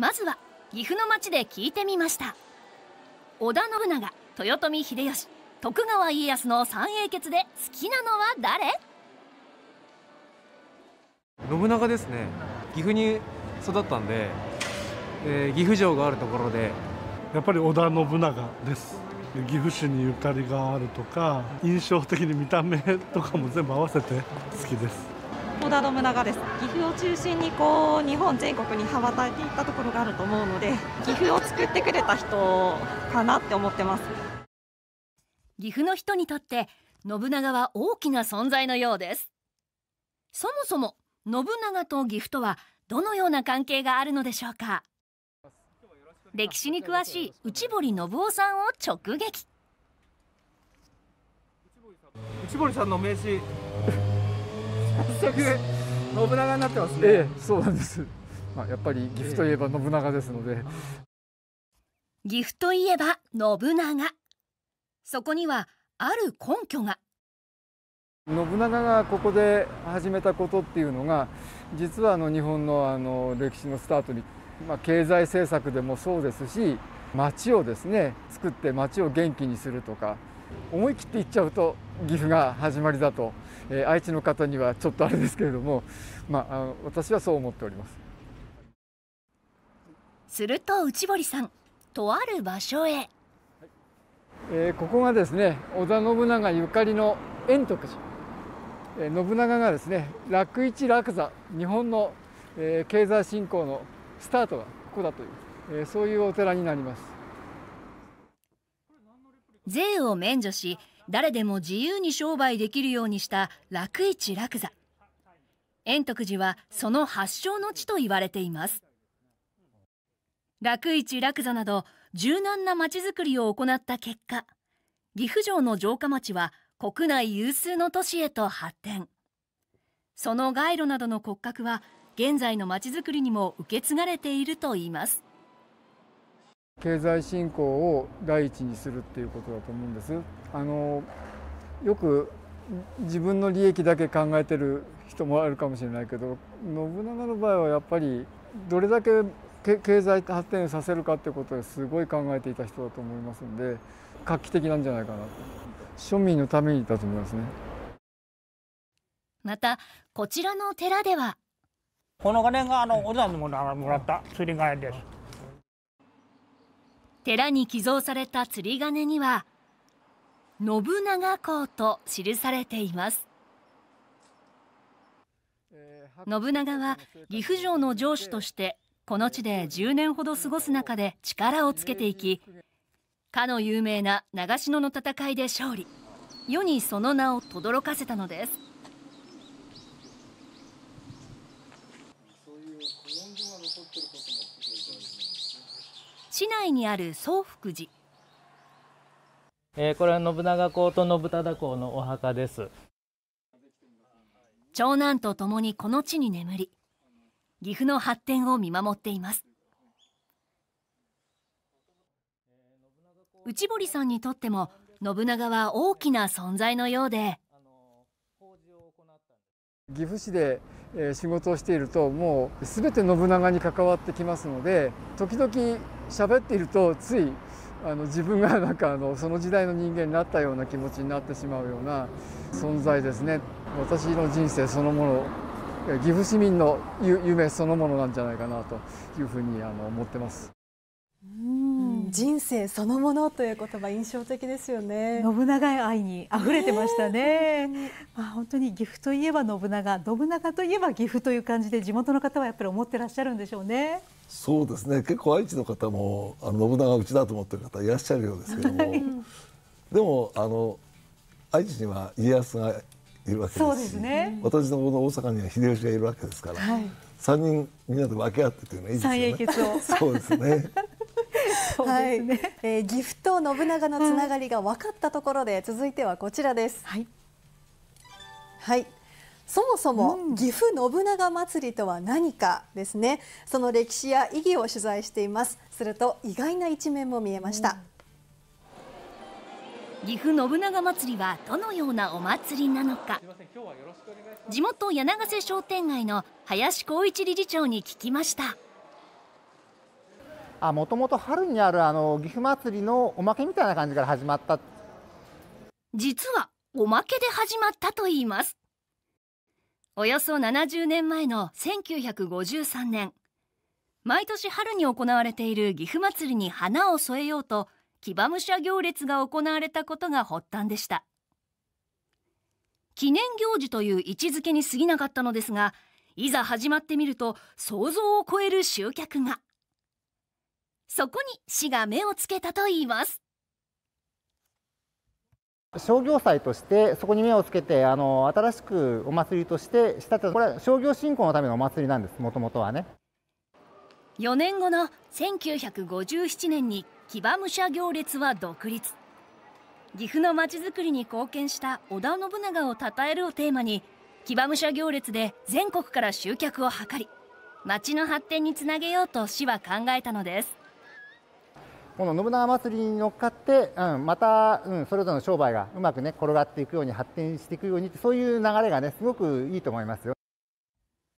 まずは岐阜の町で聞いてみました織田信長豊臣秀吉徳川家康の三英傑で好きなのは誰信長ですね岐阜に育ったんで、えー、岐阜城があるところでやっぱり織田信長です岐阜市にゆかりがあるとか印象的に見た目とかも全部合わせて好きです織田信長です岐阜を中心にこう日本全国に羽ばたいていったところがあると思うので岐阜を作ってくれた人かなって思ってます岐阜の人にとって信長は大きな存在のようですそもそも信長と岐阜とはどのような関係があるのでしょうか歴史に詳しい内堀信夫さんを直撃内堀さんの名刺早速信長になってますね、ええ、そうなんです、まあ、やっぱり岐阜といえば信長ですので、ええ、岐阜といえば信長そこにはある根拠が信長がここで始めたことっていうのが実はあの日本のあの歴史のスタートに、まあ、経済政策でもそうですし町をですね作って町を元気にするとか思い切って言っちゃうと岐阜が始まりだと、えー、愛知の方にはちょっとあれですけれども、まあ、あ私はそう思っておりますすると内堀さんとある場所へ、はい、えー、ここがですね織田信長ゆかりの円徳寺、えー、信長がですね楽一楽座日本の、えー、経済振興のスタートがここだという、えー、そういうお寺になります税を免除し誰でも自由に商売できるようにした楽市楽座円徳寺はその発祥の地と言われています楽市楽座など柔軟な町づくりを行った結果岐阜城の城下町は国内有数の都市へと発展その街路などの骨格は現在の町づくりにも受け継がれているといいます経済振興を第一にするっていうことだと思うんです。あのよく自分の利益だけ考えてる人もあるかもしれないけど信長の場合はやっぱりどれだけ経済発展させるかってことですごい考えていた人だと思いますんで画期的なんじゃないかなと庶民のためにだと思いますねまたこちらの寺ではこの金があのおじさにもらった釣り替えです寺に寄贈された釣り鐘には信長公と記されています信長は岐阜城の城主としてこの地で10年ほど過ごす中で力をつけていきかの有名な長篠の戦いで勝利世にその名を轟かせたのです市内にある宗福寺えー、これは信長公と信忠公のお墓です長男と共にこの地に眠り岐阜の発展を見守っています内堀さんにとっても信長は大きな存在のようで岐阜市で仕事をしているともうすべて信長に関わってきますので時々喋っているとついあの自分がなんかあのその時代の人間になったような気持ちになってしまうような存在ですね私の人生そのもの岐阜市民の夢そのものなんじゃないかなというふうにあの思ってますうん人生そのものという言葉印象的ですよね信長愛に溢れてましたね、えー、まあ本当に岐阜といえば信長信長といえば岐阜という感じで地元の方はやっぱり思ってらっしゃるんでしょうねそうですね結構愛知の方もあの信長うちだと思ってる方いらっしゃるようですけども でもあの愛知には家康がいるわけですし、ね、私のこの大阪には秀吉がいるわけですから、はい、3人みんなで分け合ってというのはいいですよね。そうですね はい、えー、岐阜と信長のつながりが分かったところで、続いてはこちらです。はい。はい。そもそも岐阜信長まつりとは何かですね、うん、その歴史や意義を取材していますすると意外な一面も見えました、うん、岐阜信長まつりはどのようなお祭りなのか地元柳瀬商店街の林光一理事長に聞きましたあもともと春にあるあの岐阜祭りのおまけみたいな感じから始まった実はおまけで始まったと言いますおよそ70年前の1953年毎年春に行われている岐阜祭りに花を添えようと騎馬武者行列が行われたことが発端でした記念行事という位置づけに過ぎなかったのですがいざ始まってみると想像を超える集客がそこに市が目をつけたといいます商業祭としてそこに目をつけてあの新しくお祭りとしてしたこれは商業振興のためのお祭りなんですもともとはね4年後の1957年に騎馬武者行列は独立岐阜のまちづくりに貢献した織田信長をたたえるをテーマに騎馬武者行列で全国から集客を図り町の発展につなげようと市は考えたのですこの信長祭りに乗っかって、うん、また、うん、それぞれの商売がうまくね転がっていくように発展していくようにそういう流れがねすごくいいと思いますよ。